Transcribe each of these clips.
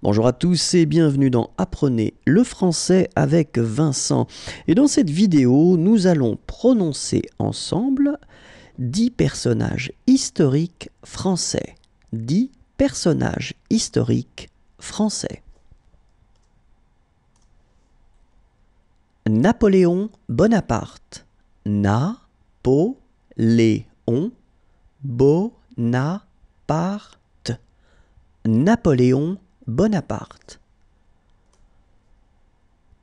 Bonjour à tous et bienvenue dans Apprenez le français avec Vincent. Et dans cette vidéo, nous allons prononcer ensemble 10 personnages historiques français. 10 personnages historiques français. Napoléon Bonaparte. Na-po-lé-on Bonaparte. Napoléon Bonaparte.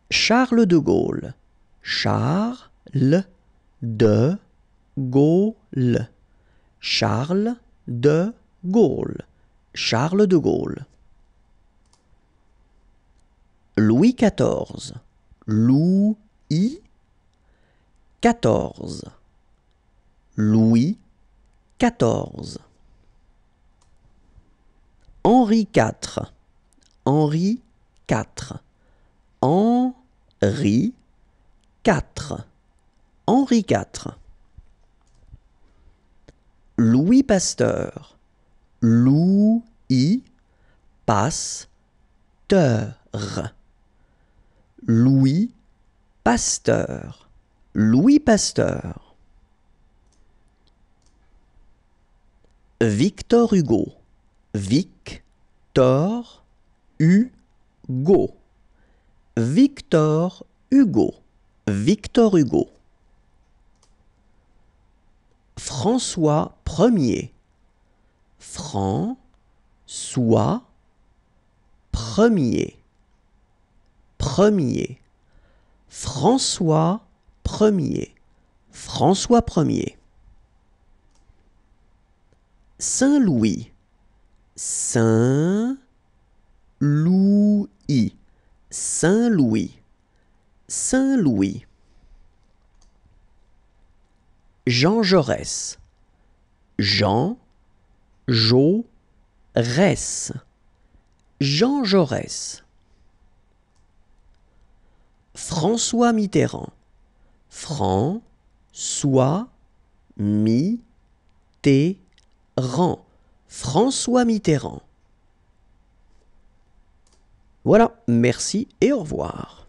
Charles de Gaulle. Charles de Gaulle. Charles de Gaulle. Charles de Gaulle. Louis XIV. Louis XIV. Louis XIV. Henri IV. Henri IV. Henri IV. Henri IV. Louis Pasteur. Louis Pasteur. Louis Pasteur. Louis Pasteur. Victor Hugo. Victor Hugo, Victor Hugo, Victor Hugo. François 1er, François 1er, 1er, François 1er, François 1er. Saint Louis, Saint Louis, Saint-Louis, Saint-Louis. Jean Jaurès, Jean, Jo, Jean Jaurès. François Mitterrand, François Sois, Mi, T François Mitterrand. Voilà, merci et au revoir.